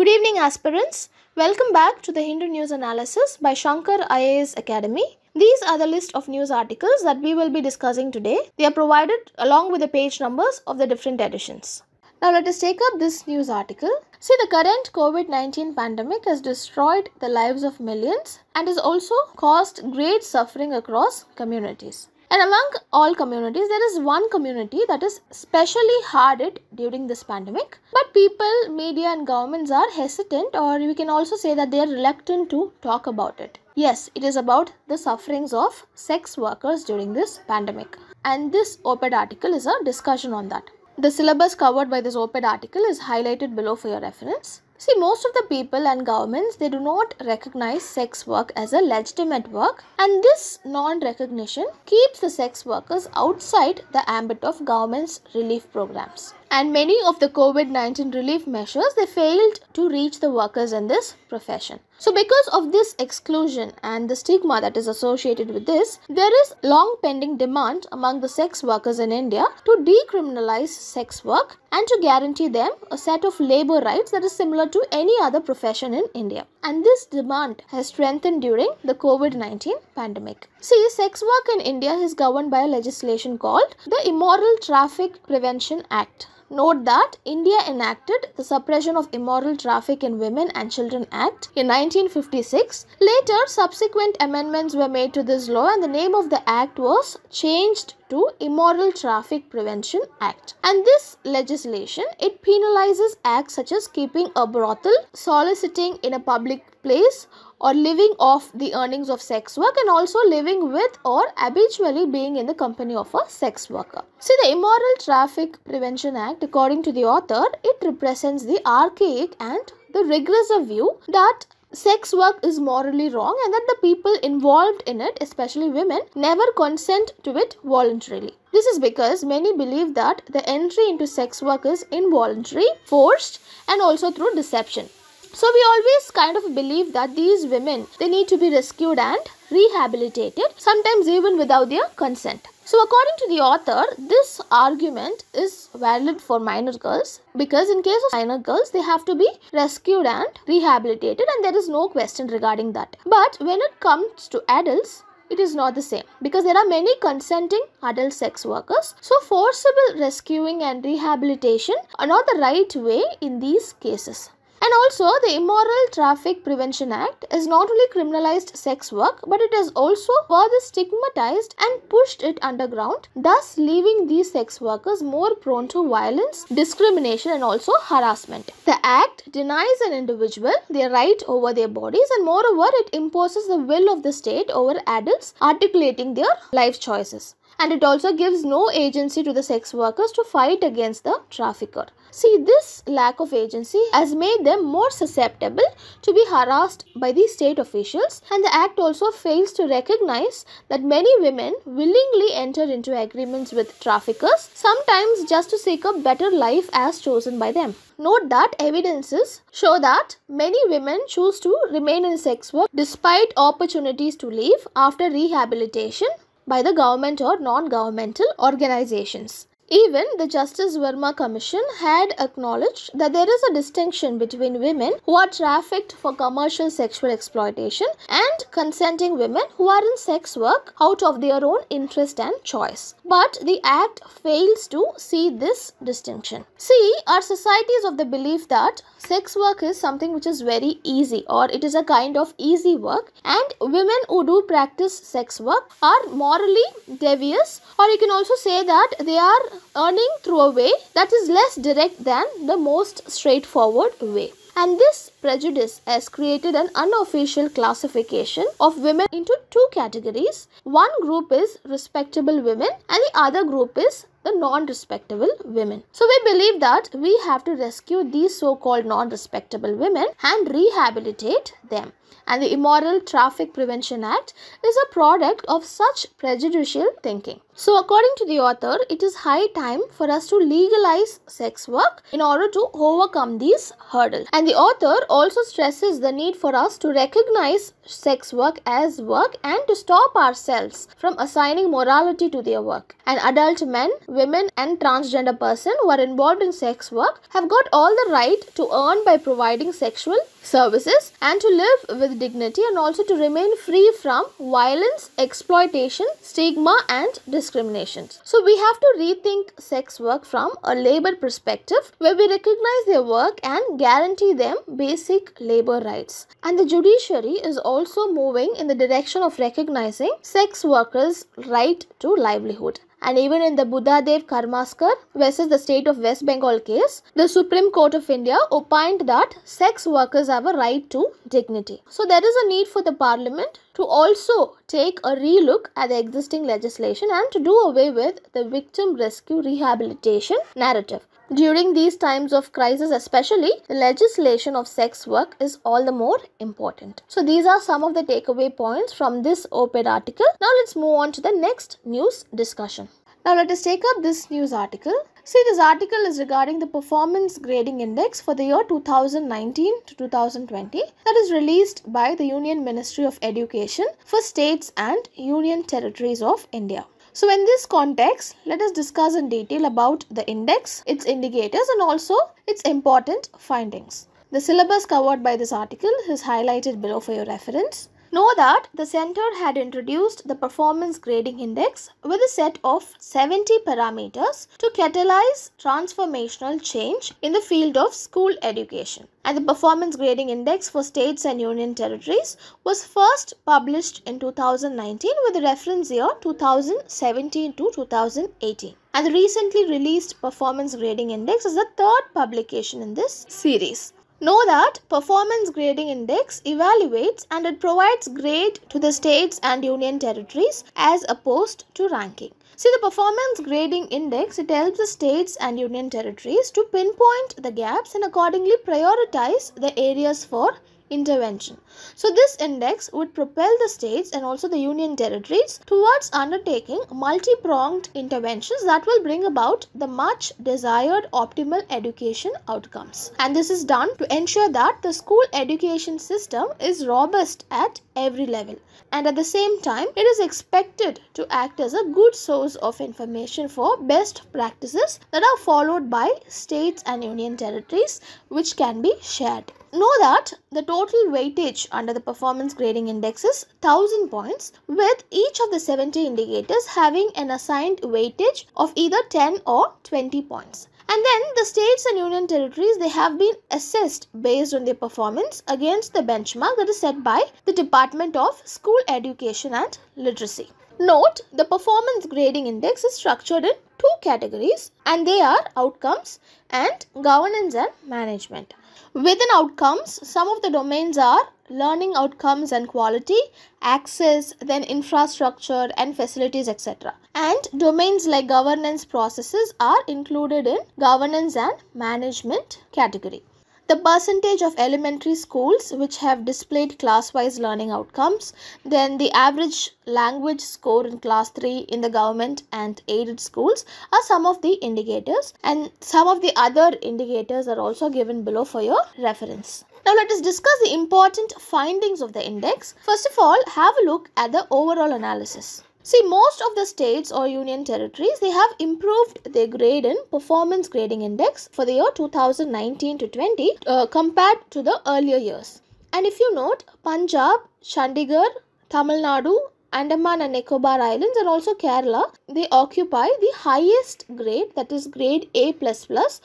Good evening aspirants. Welcome back to the Hindu News Analysis by Shankar IAS Academy. These are the list of news articles that we will be discussing today. They are provided along with the page numbers of the different editions. Now let us take up this news article. See, the current COVID-19 pandemic has destroyed the lives of millions and has also caused great suffering across communities. And among all communities, there is one community that is specially hard hit during this pandemic. But people, media, and governments are hesitant, or we can also say that they are reluctant to talk about it. Yes, it is about the sufferings of sex workers during this pandemic. And this op-ed article is a discussion on that. The syllabus covered by this op-ed article is highlighted below for your reference. See, most of the people and governments they do not recognize sex work as a legitimate work, and this non-recognition keeps the sex workers outside the ambit of government's relief programs and many of the COVID 19 relief measures they failed to reach the workers in this profession. So, because of this exclusion and the stigma that is associated with this, there is long pending demand among the sex workers in India to decriminalize sex work and to guarantee them a set of labor rights that is similar to any other profession in India. And this demand has strengthened during the COVID 19 pandemic. See, sex work in India is governed by a legislation called the Immoral Traffic Prevention Act. Note that India enacted the Suppression of Immoral Traffic in Women and Children Act in 1956. Later, subsequent amendments were made to this law and the name of the act was changed to Immoral Traffic Prevention Act. And this legislation, it penalizes acts such as keeping a brothel, soliciting in a public place, or living off the earnings of sex work and also living with or habitually being in the company of a sex worker. See, the Immoral Traffic Prevention Act, according to the author, it represents the archaic and the regressive view that sex work is morally wrong and that the people involved in it, especially women, never consent to it voluntarily. This is because many believe that the entry into sex work is involuntary, forced, and also through deception. So we always kind of believe that these women, they need to be rescued and rehabilitated, sometimes even without their consent. So according to the author, this argument is valid for minor girls because in case of minor girls, they have to be rescued and rehabilitated and there is no question regarding that. But when it comes to adults, it is not the same because there are many consenting adult sex workers. So, forcible rescuing and rehabilitation are not the right way in these cases. And also, the Immoral Traffic Prevention Act is not only criminalized sex work, but it has also further stigmatized and pushed it underground, thus leaving these sex workers more prone to violence, discrimination, and also harassment. The act denies an individual their right over their bodies, and moreover, it imposes the will of the state over adults articulating their life choices and it also gives no agency to the sex workers to fight against the trafficker. See, this lack of agency has made them more susceptible to be harassed by the state officials, and the act also fails to recognize that many women willingly enter into agreements with traffickers, sometimes just to seek a better life as chosen by them. Note that evidences show that many women choose to remain in sex work despite opportunities to leave after rehabilitation by the government or non governmental organizations. Even the Justice Verma Commission had acknowledged that there is a distinction between women who are trafficked for commercial sexual exploitation and consenting women who are in sex work out of their own interest and choice. But the Act fails to see this distinction. See, our society is of the belief that sex work is something which is very easy or it is a kind of easy work, and women who do practice sex work are morally devious, or you can also say that they are earning through a way that is less direct than the most straightforward way. And this prejudice has created an unofficial classification of women into two categories. One group is respectable women and the other group is the non respectable women. So, we believe that we have to rescue these so called non respectable women and rehabilitate them. And the Immoral Traffic Prevention Act is a product of such prejudicial thinking. So, according to the author, it is high time for us to legalize sex work in order to overcome these hurdles. And the author also stresses the need for us to recognize sex work as work and to stop ourselves from assigning morality to their work. And adult men women and transgender person who are involved in sex work have got all the right to earn by providing sexual services and to live with dignity and also to remain free from violence, exploitation, stigma and discriminations. So we have to rethink sex work from a labor perspective where we recognize their work and guarantee them basic labor rights. And the judiciary is also moving in the direction of recognizing sex workers' right to livelihood and even in the Buddha Dev Karmaskar versus the state of West Bengal case, the Supreme Court of India opined that sex workers have a right to dignity. So there is a need for the parliament to also take a relook at the existing legislation and to do away with the victim rescue rehabilitation narrative. During these times of crisis, especially, the legislation of sex work is all the more important. So, these are some of the takeaway points from this op-ed article. Now, let's move on to the next news discussion. Now, let us take up this news article. See, this article is regarding the Performance Grading Index for the year 2019 to 2020 that is released by the Union Ministry of Education for states and union territories of India. So in this context, let us discuss in detail about the index, its indicators and also its important findings. The syllabus covered by this article is highlighted below for your reference. Know that the center had introduced the performance grading index with a set of 70 parameters to catalyze transformational change in the field of school education. And the performance grading index for states and union territories was first published in 2019 with a reference year 2017 to 2018. And the recently released performance grading index is the third publication in this series. Know that Performance Grading Index evaluates and it provides grade to the states and union territories as opposed to ranking. See the Performance Grading Index, it helps the states and union territories to pinpoint the gaps and accordingly prioritize the areas for intervention. So, this index would propel the states and also the union territories towards undertaking multi pronged interventions that will bring about the much desired optimal education outcomes. And this is done to ensure that the school education system is robust at every level. And at the same time, it is expected to act as a good source of information for best practices that are followed by states and union territories, which can be shared know that the total weightage under the performance grading index is 1000 points with each of the 70 indicators having an assigned weightage of either 10 or 20 points. And then the states and union territories they have been assessed based on their performance against the benchmark that is set by the Department of School Education and Literacy. Note the performance grading index is structured in two categories and they are outcomes and governance and management. Within outcomes, some of the domains are learning outcomes and quality, access, then infrastructure and facilities, etc. And domains like governance processes are included in governance and management category. The percentage of elementary schools which have displayed class-wise learning outcomes, then the average language score in class 3 in the government and aided schools are some of the indicators and some of the other indicators are also given below for your reference. Now let us discuss the important findings of the index. First of all, have a look at the overall analysis. See, most of the states or union territories, they have improved their grade in performance grading index for the year 2019 to 20 uh, compared to the earlier years. And if you note, Punjab, Chandigarh, Tamil Nadu, Andaman and Nicobar Islands and also Kerala, they occupy the highest grade that is grade A++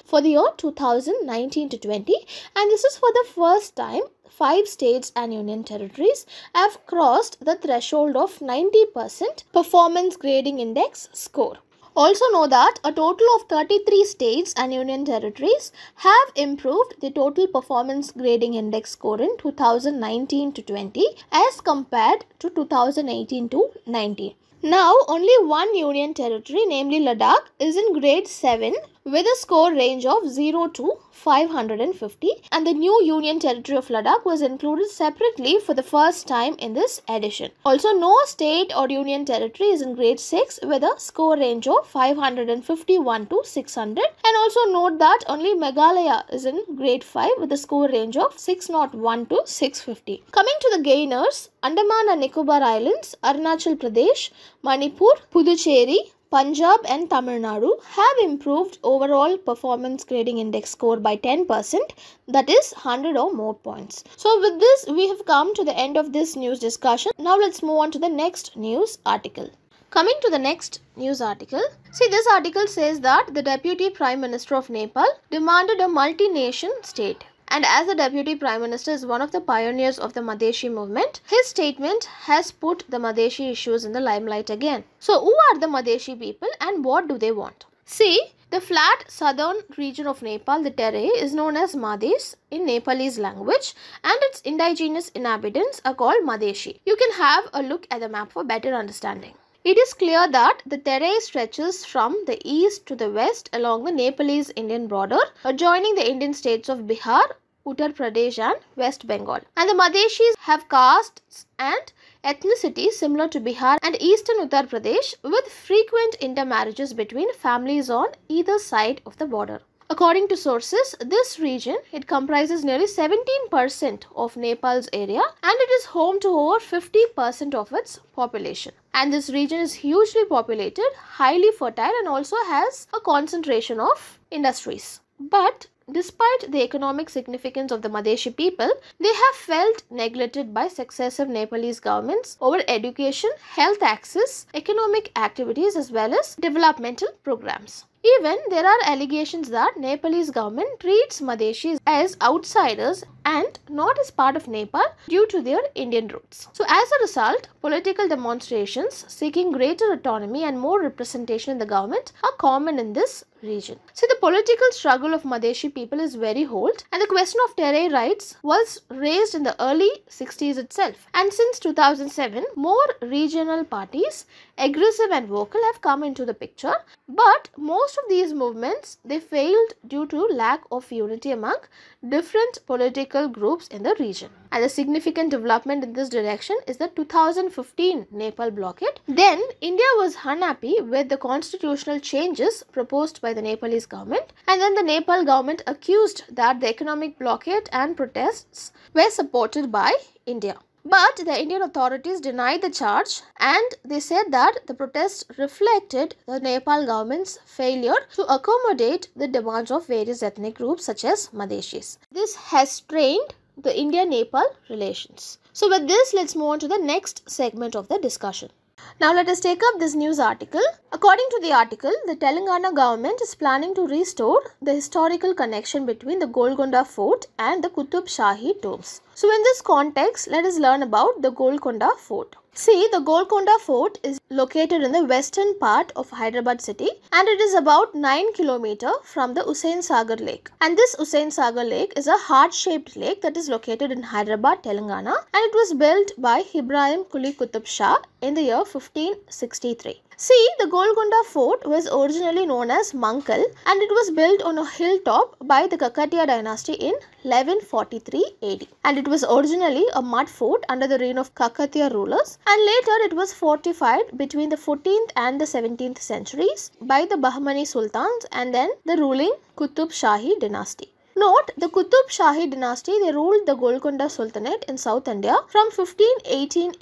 for the year 2019 to 20 and this is for the first time five states and union territories have crossed the threshold of 90% performance grading index score. Also know that a total of 33 states and union territories have improved the total performance grading index score in 2019 to 20 as compared to 2018 to 19. Now only one union territory namely Ladakh is in grade 7 with a score range of 0 to 550 and the new Union Territory of Ladakh was included separately for the first time in this edition. Also no state or union territory is in grade 6 with a score range of 551 to 600 and also note that only Meghalaya is in grade 5 with a score range of 601 to 650. Coming to the gainers, Andaman and Nicobar Islands, Arunachal Pradesh, Manipur, Puducherry, Punjab and Tamil Nadu have improved overall performance grading index score by 10%, that is 100 or more points. So, with this, we have come to the end of this news discussion. Now, let's move on to the next news article. Coming to the next news article. See, this article says that the Deputy Prime Minister of Nepal demanded a multi nation state and as the Deputy Prime Minister is one of the pioneers of the Madeshi movement, his statement has put the Madeshi issues in the limelight again. So who are the Madeshi people and what do they want? See, the flat southern region of Nepal, the Terai, is known as Madhes in Nepalese language and its indigenous inhabitants are called Madeshi. You can have a look at the map for better understanding. It is clear that the Terai stretches from the east to the west along the Nepalese Indian border, adjoining the Indian states of Bihar, Uttar Pradesh, and West Bengal. And the Madheshis have castes and ethnicity similar to Bihar and eastern Uttar Pradesh, with frequent intermarriages between families on either side of the border. According to sources, this region it comprises nearly 17% of Nepal's area and it is home to over 50% of its population and this region is hugely populated, highly fertile and also has a concentration of industries. But despite the economic significance of the Madhesi people, they have felt neglected by successive Nepalese governments over education, health access, economic activities as well as developmental programs. Even there are allegations that Nepalese government treats Madhesis as outsiders and not as part of Nepal due to their Indian roots. So as a result, political demonstrations seeking greater autonomy and more representation in the government are common in this region. See, the political struggle of Madhesi people is very old, and the question of Terai rights was raised in the early 60s itself. And since 2007, more regional parties, aggressive and vocal, have come into the picture. But most of these movements they failed due to lack of unity among different political political groups in the region. And the significant development in this direction is the 2015 Nepal blockade. Then India was unhappy with the constitutional changes proposed by the Nepalese government and then the Nepal government accused that the economic blockade and protests were supported by India. But the Indian authorities denied the charge and they said that the protests reflected the Nepal government's failure to accommodate the demands of various ethnic groups such as Madheshis. This has strained the India Nepal relations. So, with this, let's move on to the next segment of the discussion. Now let us take up this news article. According to the article, the Telangana government is planning to restore the historical connection between the Golconda fort and the Qutub Shahi tombs. So in this context, let us learn about the Golconda fort. See, the Golconda Fort is located in the western part of Hyderabad city and it is about 9 km from the Usain Sagar Lake. And this Usain Sagar Lake is a heart-shaped lake that is located in Hyderabad, Telangana and it was built by Ibrahim Kuli Kutub Shah in the year 1563. See, the Golconda fort was originally known as Mankal and it was built on a hilltop by the Kakatiya dynasty in 1143 AD. And it was originally a mud fort under the reign of Kakatiya rulers and later it was fortified between the 14th and the 17th centuries by the Bahmani sultans and then the ruling Qutub Shahi dynasty. Note the Kutub Shahi dynasty they ruled the Golconda Sultanate in South India from 1518 AD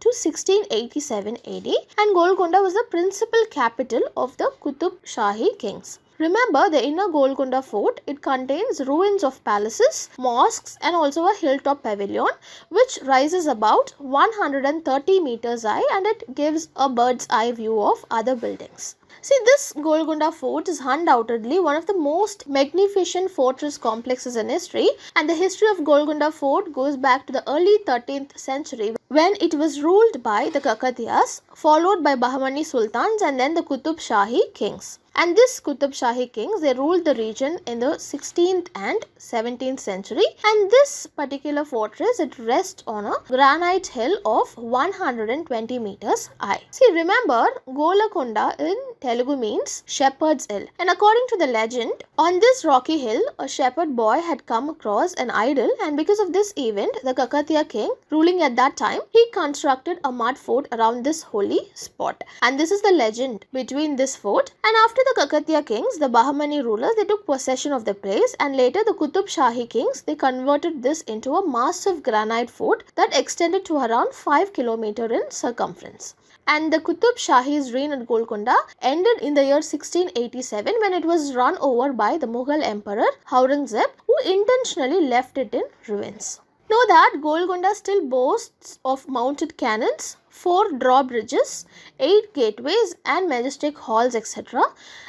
to 1687 AD and Golconda was the principal capital of the Kutub Shahi kings. Remember the inner Golconda fort, it contains ruins of palaces, mosques and also a hilltop pavilion which rises about 130 meters high and it gives a bird's eye view of other buildings. See, this Golgunda fort is undoubtedly one of the most magnificent fortress complexes in history, and the history of Golgunda fort goes back to the early 13th century when it was ruled by the Kakatiyas, followed by Bahmani sultans and then the Qutub Shahi kings. And this Qutb Shahi kings, they ruled the region in the 16th and 17th century. And this particular fortress, it rests on a granite hill of 120 meters high. See, remember, Golakonda in Telugu means shepherd's hill. And according to the legend, on this rocky hill, a shepherd boy had come across an idol. And because of this event, the Kakatiya king, ruling at that time, he constructed a mud fort around this holy spot. And this is the legend between this fort. And after after the Kakatiya kings, the Bahmani rulers, they took possession of the place and later the Kutub Shahi kings, they converted this into a massive granite fort that extended to around 5 km in circumference. And the Kutub Shahi's reign at Golconda ended in the year 1687 when it was run over by the Mughal emperor Aurangzeb who intentionally left it in ruins. Know that Golconda still boasts of mounted cannons, 4 drawbridges, 8 gateways and majestic halls etc.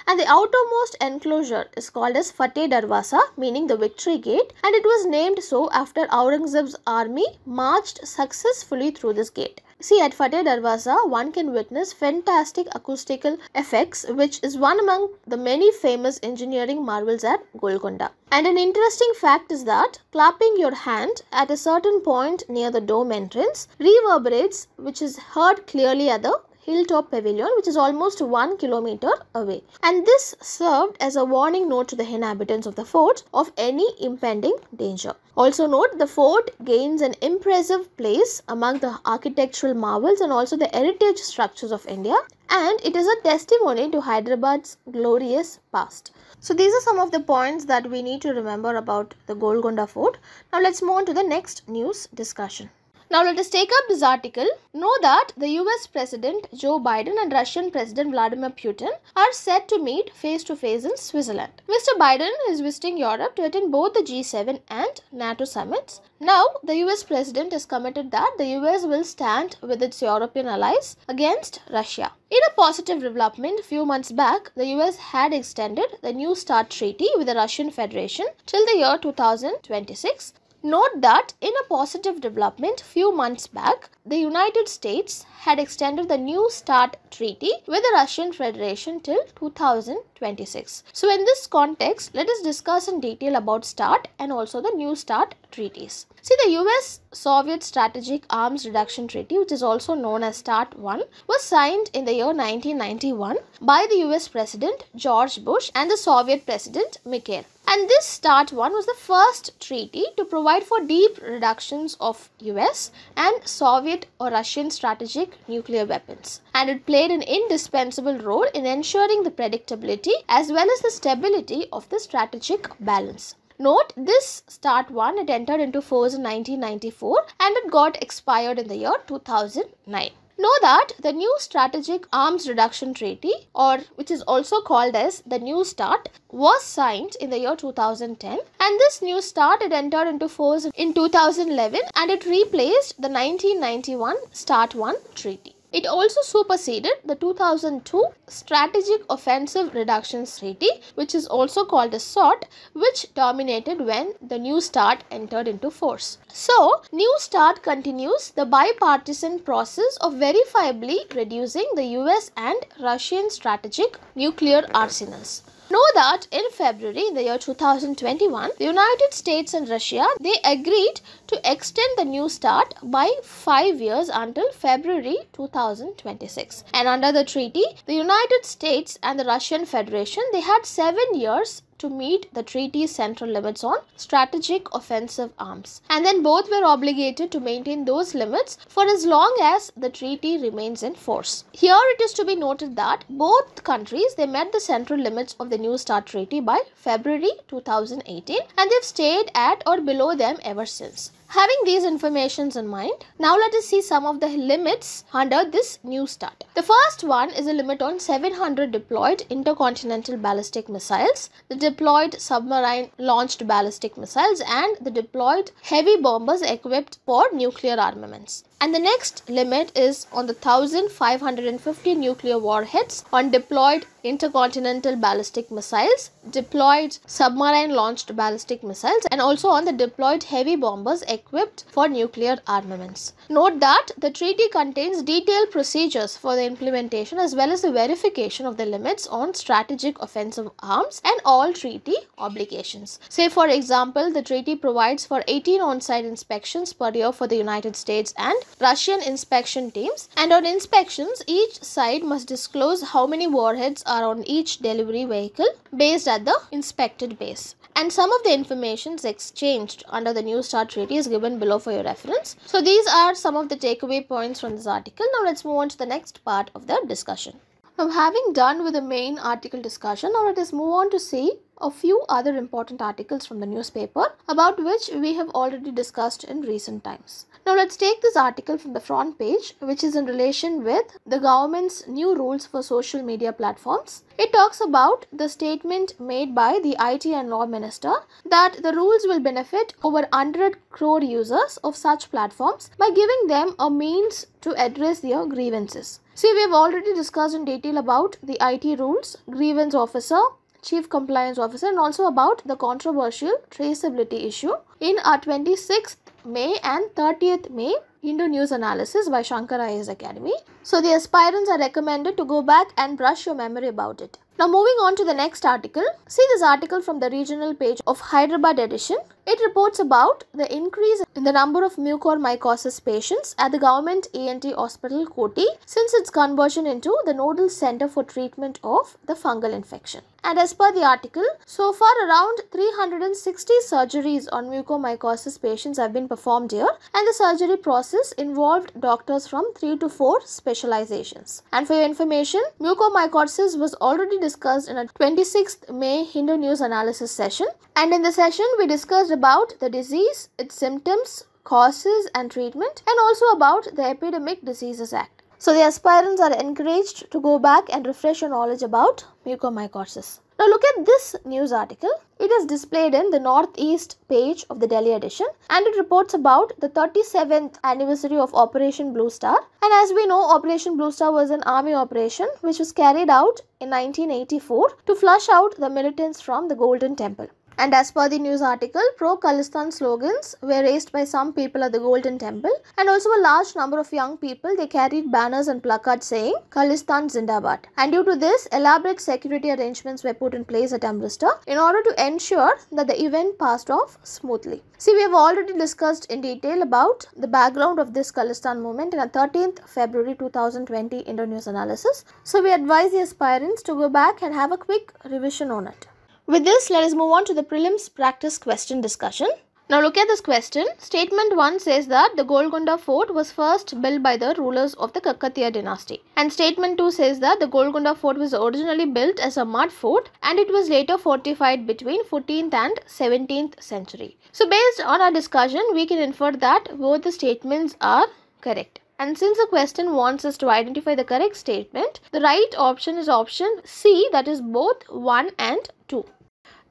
And the outermost enclosure is called as Fateh Darwaza meaning the victory gate and it was named so after Aurangzeb's army marched successfully through this gate. See, at Fateh Darwaza, one can witness fantastic acoustical effects, which is one among the many famous engineering marvels at Golconda. And an interesting fact is that clapping your hand at a certain point near the dome entrance reverberates, which is heard clearly at the Hilltop Pavilion, which is almost one kilometer away. And this served as a warning note to the inhabitants of the fort of any impending danger. Also, note the fort gains an impressive place among the architectural marvels and also the heritage structures of India and it is a testimony to Hyderabad's glorious past. So these are some of the points that we need to remember about the Golconda Fort. Now let's move on to the next news discussion. Now let us take up this article. Know that the US President Joe Biden and Russian President Vladimir Putin are set to meet face to face in Switzerland. Mr. Biden is visiting Europe to attend both the G7 and NATO summits. Now, the US president has committed that the US will stand with its European allies against Russia. In a positive development, a few months back, the US had extended the New START Treaty with the Russian Federation till the year 2026 Note that in a positive development few months back, the United States had extended the New START treaty with the Russian Federation till 2026. So in this context, let us discuss in detail about START and also the New START treaties. See, the US Soviet Strategic Arms Reduction Treaty, which is also known as START 1, was signed in the year 1991 by the US President George Bush and the Soviet President Mikhail. And this START 1 was the first treaty to provide for deep reductions of US and Soviet or Russian strategic nuclear weapons. And it played an indispensable role in ensuring the predictability as well as the stability of the strategic balance. Note this start one, it entered into force in 1994 and it got expired in the year 2009. Know that the new strategic arms reduction treaty or which is also called as the new start was signed in the year 2010 and this new start it entered into force in 2011 and it replaced the 1991 start 1 treaty. It also superseded the 2002 Strategic Offensive Reduction Treaty, which is also called the SOT, which dominated when the New START entered into force. So, New START continues the bipartisan process of verifiably reducing the US and Russian strategic nuclear arsenals. Know that in February in the year 2021, the United States and Russia they agreed to extend the new start by 5 years until February 2026. And under the treaty, the United States and the Russian Federation they had 7 years to meet the treaty's central limits on strategic offensive arms. And then both were obligated to maintain those limits for as long as the treaty remains in force. Here it is to be noted that both countries they met the central limits of the New START treaty by February 2018 and they've stayed at or below them ever since. Having these informations in mind, now let us see some of the limits under this new start. The first one is a limit on 700 deployed intercontinental ballistic missiles. The deployed submarine launched ballistic missiles and the deployed heavy bombers equipped for nuclear armaments. And the next limit is on the 1550 nuclear warheads on deployed intercontinental ballistic missiles, deployed submarine launched ballistic missiles, and also on the deployed heavy bombers equipped for nuclear armaments. Note that the treaty contains detailed procedures for the implementation as well as the verification of the limits on strategic offensive arms and all treaty obligations. Say, for example, the treaty provides for 18 on site inspections per year for the United States and Russian inspection teams, and on inspections, each side must disclose how many warheads are on each delivery vehicle based at the inspected base. And some of the information exchanged under the New START Treaty is given below for your reference. So, these are some of the takeaway points from this article. Now, let's move on to the next part of the discussion. Now, having done with the main article discussion, now let us move on to see a few other important articles from the newspaper about which we have already discussed in recent times. Now let's take this article from the front page which is in relation with the government's new rules for social media platforms. It talks about the statement made by the IT and Law Minister that the rules will benefit over 100 crore users of such platforms by giving them a means to address their grievances. See, we have already discussed in detail about the IT rules, grievance officer, Chief Compliance Officer, and also about the controversial traceability issue in our uh, 26th May and 30th May Hindu News Analysis by Shankara Ayers Academy. So the aspirants are recommended to go back and brush your memory about it. Now moving on to the next article. See this article from the regional page of Hyderabad edition. It reports about the increase in the number of mucormycosis patients at the government ENT hospital Koti since its conversion into the nodal center for treatment of the fungal infection. And as per the article, so far around 360 surgeries on mucormycosis patients have been performed here and the surgery process classes involved doctors from 3 to 4 specializations. And for your information, mucormycosis was already discussed in a 26th May Hindu news analysis session. And in the session, we discussed about the disease, its symptoms, causes and treatment, and also about the Epidemic Diseases Act. So the aspirants are encouraged to go back and refresh your knowledge about mucormycosis. Now look at this news article. It is displayed in the northeast page of the Delhi edition and it reports about the 37th anniversary of Operation Blue Star. And as we know, Operation Blue Star was an army operation which was carried out in 1984 to flush out the militants from the Golden Temple. And as per the news article, pro-Khalistan slogans were raised by some people at the Golden Temple and also a large number of young people, they carried banners and placards saying Khalistan Zindabad. And due to this, elaborate security arrangements were put in place at Amritsar in order to ensure that the event passed off smoothly. See, we have already discussed in detail about the background of this Khalistan movement in a 13th February 2020 Indo News analysis. So we advise the aspirants to go back and have a quick revision on it. With this, let us move on to the prelims practice question discussion. Now look at this question. Statement 1 says that the Golconda fort was first built by the rulers of the Kakatiya dynasty. And statement 2 says that the Golconda fort was originally built as a mud fort and it was later fortified between 14th and 17th century. So based on our discussion, we can infer that both the statements are correct. And since the question wants us to identify the correct statement, the right option is option C that is both 1 and 2.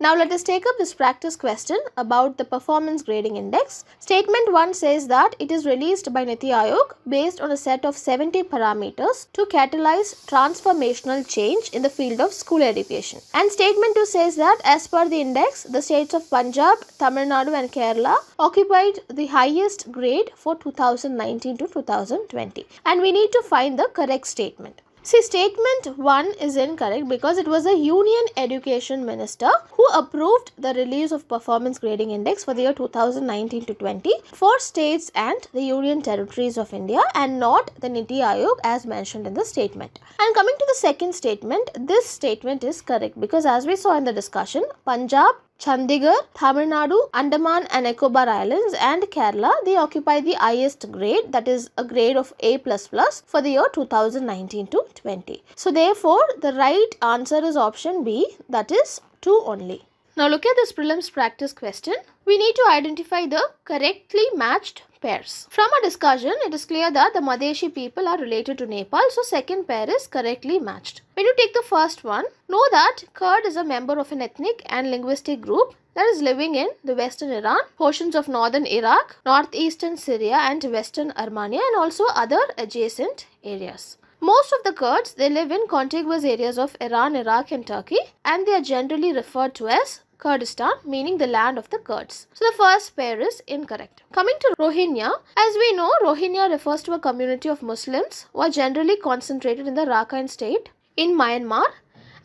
Now let us take up this practice question about the performance grading index. Statement 1 says that it is released by Niti Aayog based on a set of 70 parameters to catalyze transformational change in the field of school education. And statement 2 says that as per the index, the states of Punjab, Tamil Nadu and Kerala occupied the highest grade for 2019 to 2020. And we need to find the correct statement. See, statement 1 is incorrect because it was the Union Education Minister who approved the release of performance grading index for the year 2019 to 20 for states and the Union Territories of India and not the Niti Aayog as mentioned in the statement. And coming to the second statement, this statement is correct because as we saw in the discussion, Punjab, Chandigarh, Tamil Nadu, Andaman and Nicobar Islands and Kerala, they occupy the highest grade that is a grade of A++ for the year 2019 to 20. So therefore the right answer is option B that is 2 only. Now look at this prelims practice question. We need to identify the correctly matched pairs. From our discussion, it is clear that the Madeshi people are related to Nepal, so second pair is correctly matched. When you take the first one, know that Kurd is a member of an ethnic and linguistic group that is living in the western Iran, portions of northern Iraq, northeastern Syria and western Armenia and also other adjacent areas. Most of the Kurds, they live in contiguous areas of Iran, Iraq and Turkey and they are generally referred to as Kurdistan, meaning the land of the Kurds. So the first pair is incorrect. Coming to Rohingya, as we know, Rohingya refers to a community of Muslims who are generally concentrated in the Rakhine state in Myanmar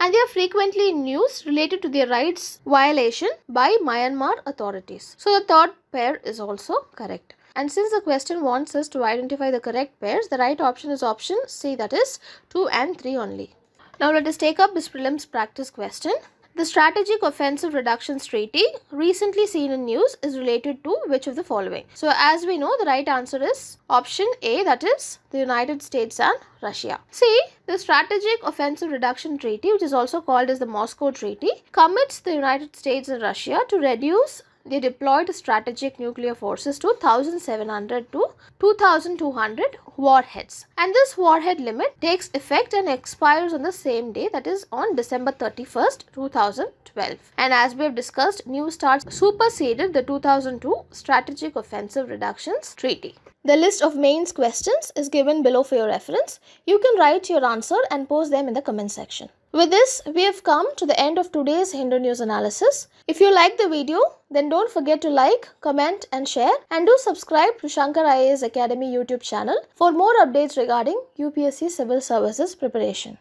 and they are frequently in news related to their rights violation by Myanmar authorities. So the third pair is also correct. And since the question wants us to identify the correct pairs, the right option is option C that is 2 and 3 only. Now let us take up this prelims practice question. The strategic offensive reduction treaty recently seen in news is related to which of the following? So as we know the right answer is option A that is the United States and Russia. See the strategic offensive reduction treaty which is also called as the Moscow treaty commits the United States and Russia to reduce they deployed strategic nuclear forces to 1700 to 2200 warheads and this warhead limit takes effect and expires on the same day that is on December 31st 2012 and as we have discussed new START superseded the 2002 strategic offensive reductions treaty the list of mains questions is given below for your reference you can write your answer and post them in the comment section with this, we have come to the end of today's Hindu news analysis. If you like the video, then don't forget to like, comment and share and do subscribe to Shankar IAS Academy YouTube channel for more updates regarding UPSC Civil Services preparation.